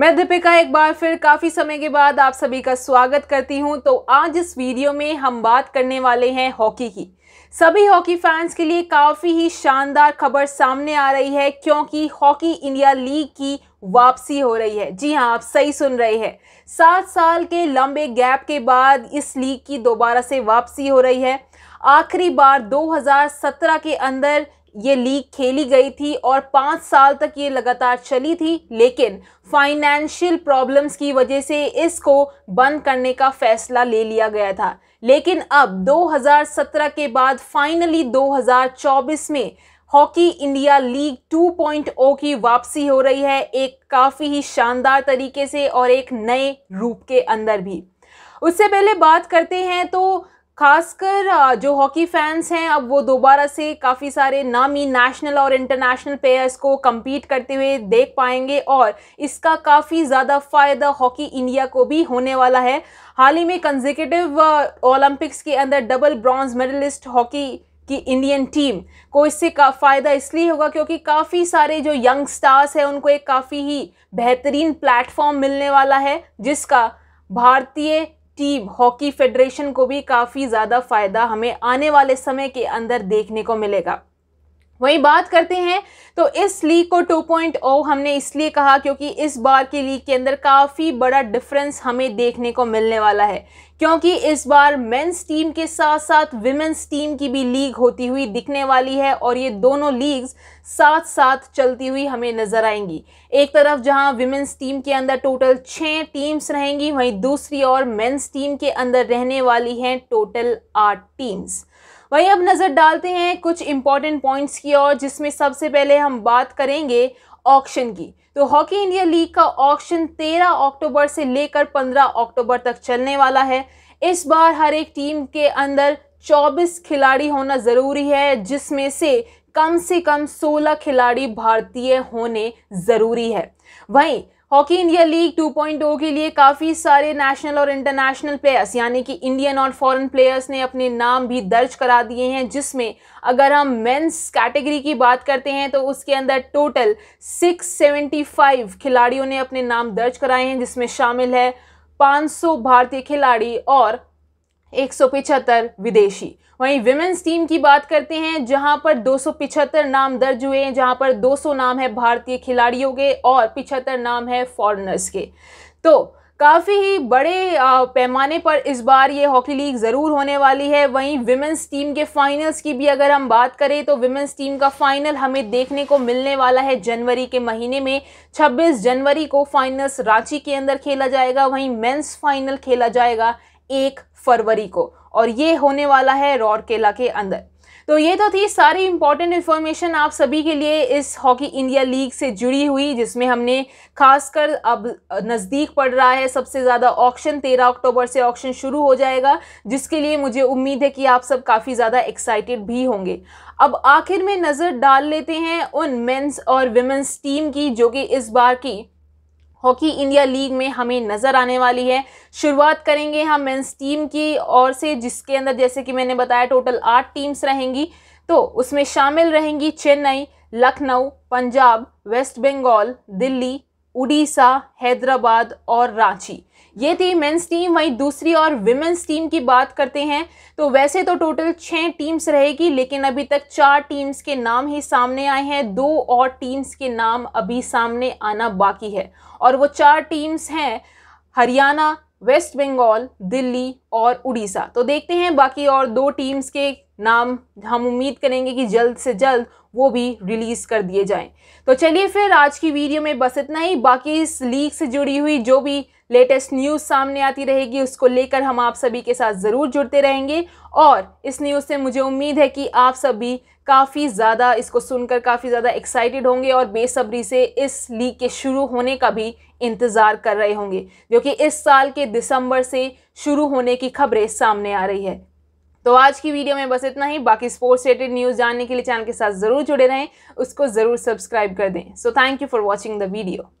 मैं दीपिका एक बार फिर काफ़ी समय के बाद आप सभी का स्वागत करती हूं तो आज इस वीडियो में हम बात करने वाले हैं हॉकी की सभी हॉकी फैंस के लिए काफ़ी ही शानदार खबर सामने आ रही है क्योंकि हॉकी इंडिया लीग की वापसी हो रही है जी हाँ आप सही सुन रहे हैं सात साल के लंबे गैप के बाद इस लीग की दोबारा से वापसी हो रही है आखिरी बार दो के अंदर ये लीग खेली गई थी और पाँच साल तक ये लगातार चली थी लेकिन फाइनेंशियल प्रॉब्लम्स की वजह से इसको बंद करने का फैसला ले लिया गया था लेकिन अब 2017 के बाद फाइनली 2024 में हॉकी इंडिया लीग 2.0 की वापसी हो रही है एक काफ़ी ही शानदार तरीके से और एक नए रूप के अंदर भी उससे पहले बात करते हैं तो खासकर जो हॉकी फैंस हैं अब वो दोबारा से काफ़ी सारे नामी नेशनल और इंटरनेशनल प्लेयर्स को कम्पीट करते हुए देख पाएंगे और इसका काफ़ी ज़्यादा फ़ायदा हॉकी इंडिया को भी होने वाला है हाल ही में कंजिकेटिव ओलंपिक्स के अंदर डबल ब्रॉन्ज मेडलिस्ट हॉकी कि इंडियन टीम को इससे का फ़ायदा इसलिए होगा क्योंकि काफ़ी सारे जो यंग स्टार्स हैं उनको एक काफ़ी ही बेहतरीन प्लेटफॉर्म मिलने वाला है जिसका भारतीय टीम हॉकी फेडरेशन को भी काफ़ी ज़्यादा फ़ायदा हमें आने वाले समय के अंदर देखने को मिलेगा वही बात करते हैं तो इस लीग को 2.0 हमने इसलिए कहा क्योंकि इस बार की लीग के अंदर काफ़ी बड़ा डिफरेंस हमें देखने को मिलने वाला है क्योंकि इस बार मेंस टीम के साथ साथ विमेंस टीम की भी लीग होती हुई दिखने वाली है और ये दोनों लीग्स साथ साथ चलती हुई हमें नज़र आएंगी एक तरफ जहां विमेंस टीम के अंदर टोटल छः टीम्स रहेंगी वहीं दूसरी ओर मेन्स टीम के अंदर रहने वाली हैं टोटल आठ टीम्स वहीं अब नज़र डालते हैं कुछ इंपॉर्टेंट पॉइंट्स की और जिसमें सबसे पहले हम बात करेंगे ऑक्शन की तो हॉकी इंडिया लीग का ऑक्शन 13 अक्टूबर से लेकर 15 अक्टूबर तक चलने वाला है इस बार हर एक टीम के अंदर 24 खिलाड़ी होना ज़रूरी है जिसमें से कम से कम 16 खिलाड़ी भारतीय होने ज़रूरी है वहीं हॉकी इंडिया लीग 2.0 के लिए काफ़ी सारे नेशनल और इंटरनेशनल प्लेयर्स यानी कि इंडियन और फॉरेन प्लेयर्स ने अपने नाम भी दर्ज करा दिए हैं जिसमें अगर हम मेंस कैटेगरी की बात करते हैं तो उसके अंदर टोटल 675 खिलाड़ियों ने अपने नाम दर्ज कराए हैं जिसमें शामिल है 500 भारतीय खिलाड़ी और एक विदेशी वहीं विमेंस टीम की बात करते हैं जहां पर दो नाम दर्ज हुए हैं जहां पर 200 नाम है भारतीय खिलाड़ियों के और पिछहत्तर नाम है फॉरनर्स के तो काफ़ी ही बड़े पैमाने पर इस बार ये हॉकी लीग ज़रूर होने वाली है वहीं विमेंस टीम के फाइनल्स की भी अगर हम बात करें तो विमेंस टीम का फाइनल हमें देखने को मिलने वाला है जनवरी के महीने में 26 जनवरी को फाइनल्स रांची के अंदर खेला जाएगा वहीं मेंस फाइनल खेला जाएगा एक फरवरी को और ये होने वाला है रौरकेला के अंदर तो ये तो थी सारी इंपॉर्टेंट इन्फॉर्मेशन आप सभी के लिए इस हॉकी इंडिया लीग से जुड़ी हुई जिसमें हमने खासकर अब नज़दीक पड़ रहा है सबसे ज़्यादा ऑक्शन तेरह अक्टूबर से ऑक्शन शुरू हो जाएगा जिसके लिए मुझे उम्मीद है कि आप सब काफ़ी ज़्यादा एक्साइटेड भी होंगे अब आखिर में नज़र डाल लेते हैं उन मेन्स और वेमेंस टीम की जो कि इस बार की हॉकी इंडिया लीग में हमें नज़र आने वाली है शुरुआत करेंगे हम मेंस टीम की ओर से जिसके अंदर जैसे कि मैंने बताया टोटल आठ टीम्स रहेंगी तो उसमें शामिल रहेंगी चेन्नई लखनऊ पंजाब वेस्ट बंगाल दिल्ली उड़ीसा हैदराबाद और रांची ये थी मेंस टीम वहीं दूसरी और विमेंस टीम की बात करते हैं तो वैसे तो टोटल छः टीम्स रहेगी लेकिन अभी तक चार टीम्स के नाम ही सामने आए हैं दो और टीम्स के नाम अभी सामने आना बाकी है और वो चार टीम्स हैं हरियाणा वेस्ट बंगाल दिल्ली और उड़ीसा तो देखते हैं बाकी और दो टीम्स के नाम हम उम्मीद करेंगे कि जल्द से जल्द वो भी रिलीज़ कर दिए जाएं तो चलिए फिर आज की वीडियो में बस इतना ही बाकी इस लीक से जुड़ी हुई जो भी लेटेस्ट न्यूज़ सामने आती रहेगी उसको लेकर हम आप सभी के साथ ज़रूर जुड़ते रहेंगे और इस न्यूज़ से मुझे उम्मीद है कि आप सभी काफ़ी ज़्यादा इसको सुनकर काफ़ी ज़्यादा एक्साइटेड होंगे और बेसब्री से इस लीग के शुरू होने का भी इंतज़ार कर रहे होंगे जो कि इस साल के दिसंबर से शुरू होने की खबरें सामने आ रही है तो आज की वीडियो में बस इतना ही बाकी स्पोर्ट्स रिलेटेड न्यूज़ जानने के लिए चैनल के साथ ज़रूर जुड़े रहें उसको ज़रूर सब्सक्राइब कर दें so thank you for watching the video